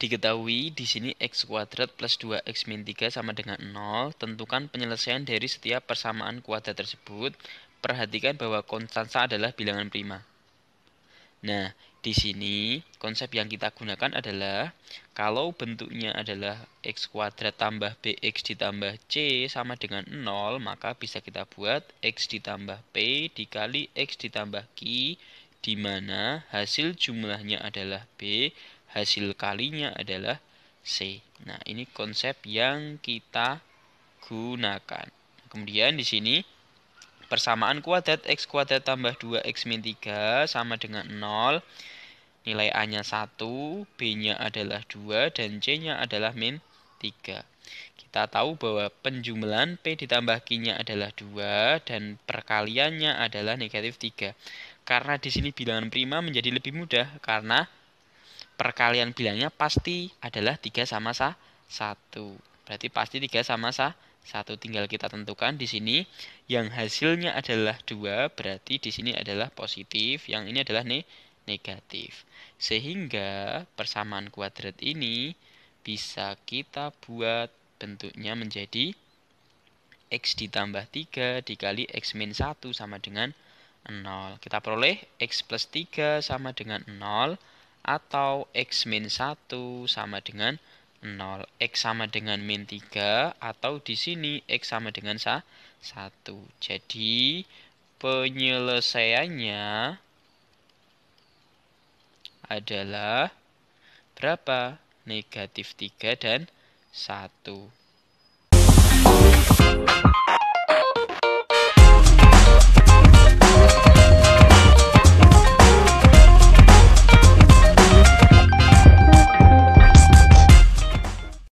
Diketahui di sini x kuadrat plus 2x min 3 sama dengan 0. Tentukan penyelesaian dari setiap persamaan kuadrat tersebut. Perhatikan bahwa konstansa adalah bilangan prima. Nah, di sini konsep yang kita gunakan adalah kalau bentuknya adalah x kuadrat tambah bx ditambah c sama dengan 0, maka bisa kita buat x ditambah p dikali x ditambah q di mana hasil jumlahnya adalah b hasil kalinya adalah C. Nah, ini konsep yang kita gunakan. Kemudian di sini persamaan kuadrat x kuadrat tambah 2x min 3 sama dengan 0. Nilai A-nya 1, B-nya adalah 2, dan C-nya adalah min 3. Kita tahu bahwa penjumlahan P ditambah Q-nya adalah 2 dan perkaliannya adalah negatif 3. Karena di sini bilangan prima menjadi lebih mudah karena perkalian bilangnya pasti adalah 3 sama 1. Berarti pasti 3 sama 1. Tinggal kita tentukan di sini yang hasilnya adalah 2, berarti di sini adalah positif, yang ini adalah nih negatif. Sehingga persamaan kuadrat ini bisa kita buat bentuknya menjadi X ditambah 3 dikali X min 1 sama dengan 0. Kita peroleh X plus 3 sama dengan 0 atau X min 1 sama dengan 0. X sama dengan min 3 atau di sini X sama dengan 1. Jadi penyelesaiannya adalah berapa? Negatif 3 dan 1.